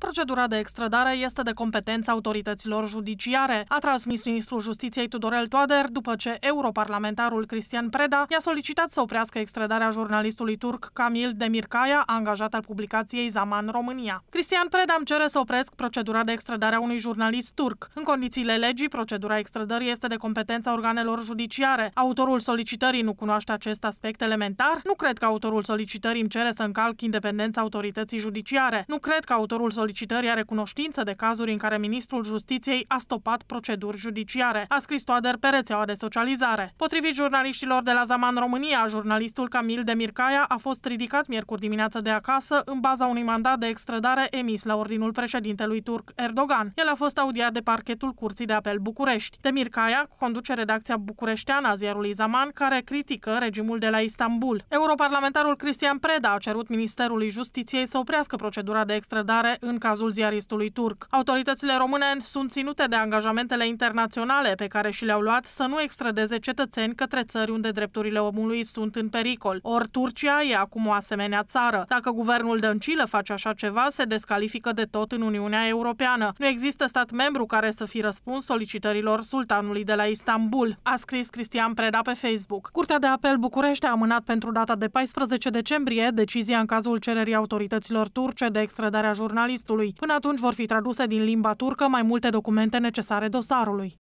Procedura de extradare este de competența autorităților judiciare, a transmis ministrul justiției Tudorel Toader după ce europarlamentarul Cristian Preda i-a solicitat să oprească extradarea jurnalistului turc Camil Demircaia, angajat al publicației Zaman România. Cristian Preda îmi cere să opresc procedura de extradare a unui jurnalist turc. În condițiile legii, procedura extradării este de competența organelor judiciare. Autorul solicitării nu cunoaște acest aspect elementar? Nu cred că autorul solicitării îmi cere să încalc independența autorității judiciare. Nu cred că autorul solicitării solicitării are cunoștință de cazuri în care ministrul justiției a stopat proceduri judiciare, a scris Toader pe rețeaua de socializare. Potrivit jurnaliștilor de la Zaman România, jurnalistul Camil Demircaia a fost ridicat miercuri dimineață de acasă în baza unui mandat de extradare emis la ordinul președintelui turc Erdogan. El a fost audiat de parchetul Curții de Apel București. Demircaia conduce redacția bucureșteană a ziarului Zaman, care critică regimul de la Istanbul. Europarlamentarul Cristian Preda a cerut Ministerului Justiției să oprească procedura de extradare în cazul ziaristului turc. Autoritățile române sunt ținute de angajamentele internaționale pe care și le-au luat să nu extradeze cetățeni către țări unde drepturile omului sunt în pericol. Ori Turcia e acum o asemenea țară. Dacă guvernul Dăncilă face așa ceva, se descalifică de tot în Uniunea Europeană. Nu există stat membru care să fi răspuns solicitărilor sultanului de la Istanbul, a scris Cristian Preda pe Facebook. Curtea de apel București a amânat pentru data de 14 decembrie decizia în cazul cererii autorităților turce de extradarea jurnalistului textului. Până atunci vor fi traduse din limba turcă mai multe documente necesare dosarului.